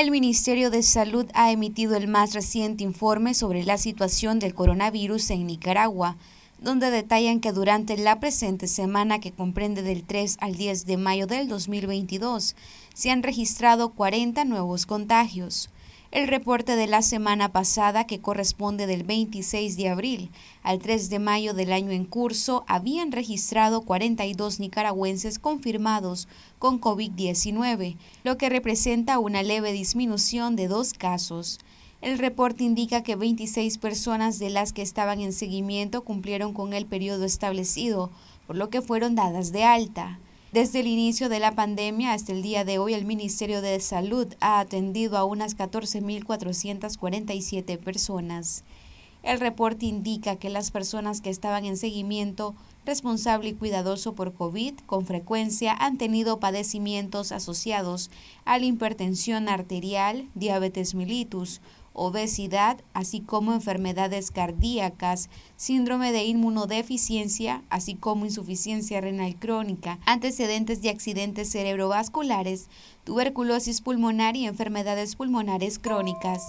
El Ministerio de Salud ha emitido el más reciente informe sobre la situación del coronavirus en Nicaragua, donde detallan que durante la presente semana que comprende del 3 al 10 de mayo del 2022 se han registrado 40 nuevos contagios. El reporte de la semana pasada, que corresponde del 26 de abril al 3 de mayo del año en curso, habían registrado 42 nicaragüenses confirmados con COVID-19, lo que representa una leve disminución de dos casos. El reporte indica que 26 personas de las que estaban en seguimiento cumplieron con el periodo establecido, por lo que fueron dadas de alta. Desde el inicio de la pandemia hasta el día de hoy, el Ministerio de Salud ha atendido a unas 14.447 personas. El reporte indica que las personas que estaban en seguimiento responsable y cuidadoso por COVID con frecuencia han tenido padecimientos asociados a la hipertensión arterial, diabetes mellitus, obesidad, así como enfermedades cardíacas, síndrome de inmunodeficiencia, así como insuficiencia renal crónica, antecedentes de accidentes cerebrovasculares, tuberculosis pulmonar y enfermedades pulmonares crónicas.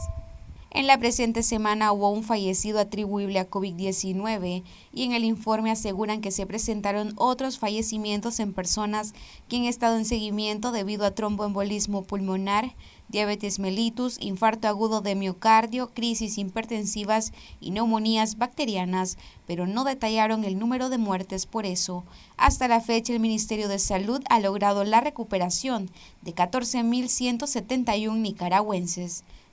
En la presente semana hubo un fallecido atribuible a COVID-19 y en el informe aseguran que se presentaron otros fallecimientos en personas que han estado en seguimiento debido a tromboembolismo pulmonar, diabetes mellitus, infarto agudo de miocardio, crisis hipertensivas y neumonías bacterianas, pero no detallaron el número de muertes por eso. Hasta la fecha el Ministerio de Salud ha logrado la recuperación de 14.171 nicaragüenses.